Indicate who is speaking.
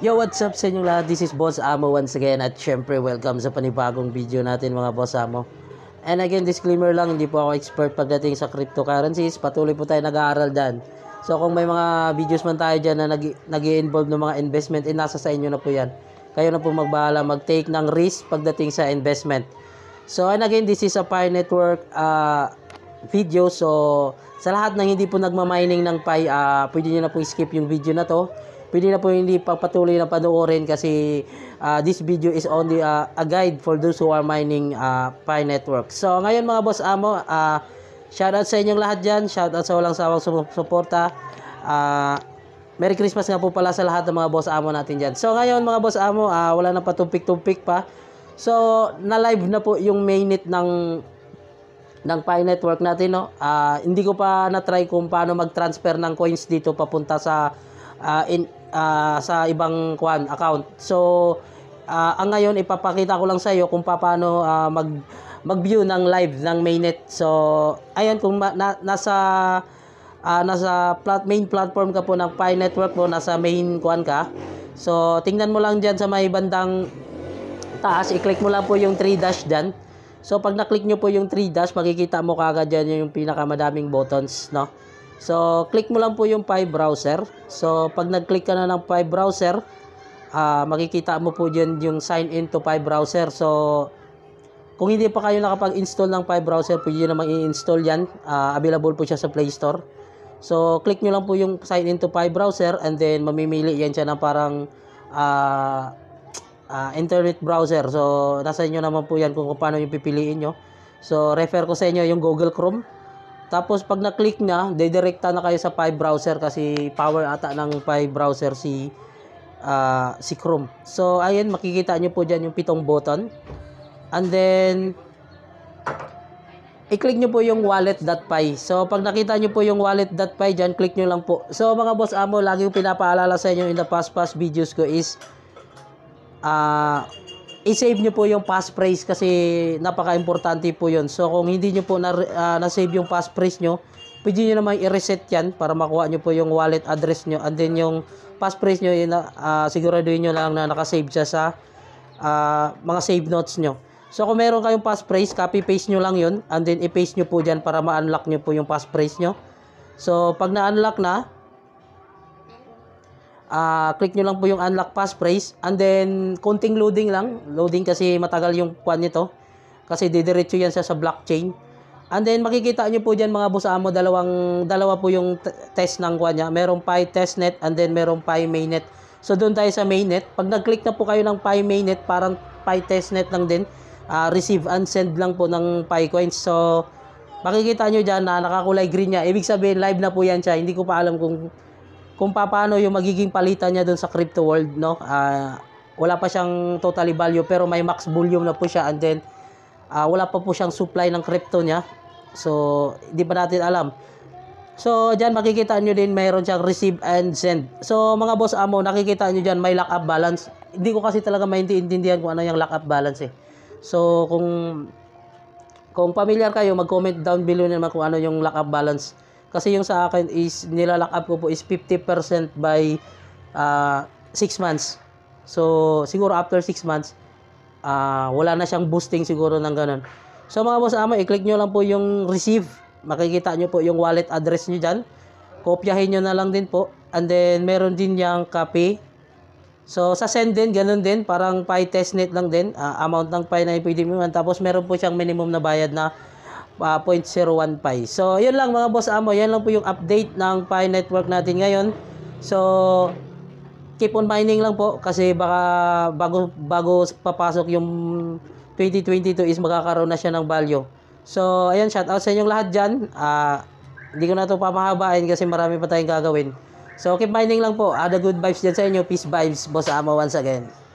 Speaker 1: Yo, what's up sa inyong lahat? This is Boss Amo once again at syempre welcome sa panibagong video natin mga Boss Amo. And again, disclaimer lang, hindi po ako expert pagdating sa cryptocurrencies. Patuloy po tayo nag-aaral dyan. So kung may mga videos man tayo dyan na nag involve ng mga investment, eh nasa sa inyo na po yan. Kayo na po magbahala mag-take ng risk pagdating sa investment. So and again, this is a Pi Network uh, video. So sa lahat ng hindi po nagmamining ng Pi, uh, pwede nyo na po skip yung video na to pwede na po hindi pagpatuloy na panoorin kasi uh, this video is only uh, a guide for those who are mining uh, ah, Pi Network. So ngayon mga boss amo, uh, shout out sa inyong lahat dyan. Shout out sa walang sawang sumusuporta. Uh, Merry Christmas nga po pala sa lahat ng mga boss amo natin dyan. So ngayon mga boss amo, uh, wala na patumpik-tumpik pa. So na-live na po yung mainnet ng ng Pi Network natin no. Uh, hindi ko pa na-try kung paano mag-transfer ng coins dito papunta sa uh, in, uh, sa ibang kwan account. So uh, ang ngayon ipapakita ko lang sa iyo kung paano uh, mag mag-view ng live ng mainnet. So ayun kung ma- na- nasa uh, nasa plat- main platform ka po ng Pi network mo, nasa main kwan ka. So tingnan mo lang diyan sa may bandang taas, i-click mo lang po yung 3 dash diyan. So pag na-click nyo po yung 3 dash, makikita mo kagad dyan yung pinakamadaming buttons, no? So, click mo lang po yung 5 browser. So, pag nag-click ka na ng 5 browser, uh, makikita mo po dyan yung sign in to 5 browser. So, kung hindi pa kayo nakapag-install ng 5 browser, pwede na namang i-install yan. Uh, available po siya sa Play Store. So, click nyo lang po yung sign in to 5 browser and then mamimili yan siya ng parang uh, uh, internet browser. So, nasa inyo naman po yan kung paano yung pipiliin nyo. So, refer ko sa inyo yung Google Chrome. Tapos pag na-click na, didirekta na kayo sa 5 browser kasi power ata ng 5 browser si uh, si Chrome. So ayun, makikita niyo po diyan yung pitong button. And then i-click niyo po yung wallet.py. So pag nakita niyo po yung wallet.py diyan, click niyo lang po. So mga boss amo, lagi ko pinapaalala sa inyo in the past past videos ko is uh, i-save nyo po yung passphrase kasi napaka-importante po yun. So, kung hindi nyo po na, uh, na-save yung passphrase nyo, pwede nyo naman i-reset yan para makuha nyo po yung wallet address nyo. And then yung passphrase nyo, yun, uh, ah, siguraduhin nyo lang na nakasave siya sa uh, mga save notes nyo. So, kung meron kayong passphrase, copy-paste nyo lang yun. And then, i-paste nyo po dyan para ma-unlock nyo po yung passphrase nyo. So, pag na-unlock na, uh, click nyo lang po yung unlock passphrase and then konting loading lang loading kasi matagal yung kwan nito kasi didiretso yan siya sa blockchain and then makikita nyo po dyan mga boss amo dalawang, dalawa po yung test ng kwan niya merong Pi testnet and then merong Pi mainnet so doon tayo sa mainnet pag nag click na po kayo ng Pi mainnet parang Pi testnet lang din uh, receive and send lang po ng Pi coins so makikita nyo dyan na nakakulay green niya ibig sabihin live na po yan siya hindi ko pa alam kung kung paano yung magiging palitan niya doon sa crypto world, no? Uh, wala pa siyang totally value pero may max volume na po siya and then uh, wala pa po siyang supply ng crypto niya. So, hindi pa natin alam. So, diyan makikita niyo din mayroon siyang receive and send. So, mga boss amo, nakikita niyo diyan may lock up balance. Hindi ko kasi talaga maintindihan kung ano yung lock up balance eh. So, kung kung familiar kayo, mag-comment down below naman kung ano yung lock up balance kasi yung sa akin is nilalak up ko po is 50% by uh, ah, 6 months. So, siguro after 6 months, uh, wala na siyang boosting siguro ng ganun. So, mga boss ama, i-click nyo lang po yung receive. Makikita nyo po yung wallet address nyo dyan. Kopyahin nyo na lang din po. And then, meron din yung copy. So, sa send din, ganun din. Parang pay testnet lang din. Uh, amount ng pay na yung pwede mo. Tapos, meron po siyang minimum na bayad na uh, ah, 0.015 eh. So, yun lang mga boss amo. Yan lang po yung update ng Pi network natin ngayon. So, keep on mining lang po kasi baka bago, bago papasok yung 2022 is magkakaroon na siya ng value. So, ayan, shout out sa inyong lahat dyan. Uh, hindi ko na ito pamahabain kasi marami pa tayong gagawin. So, keep mining lang po. Ada good vibes dyan sa inyo. Peace vibes, boss amo once again.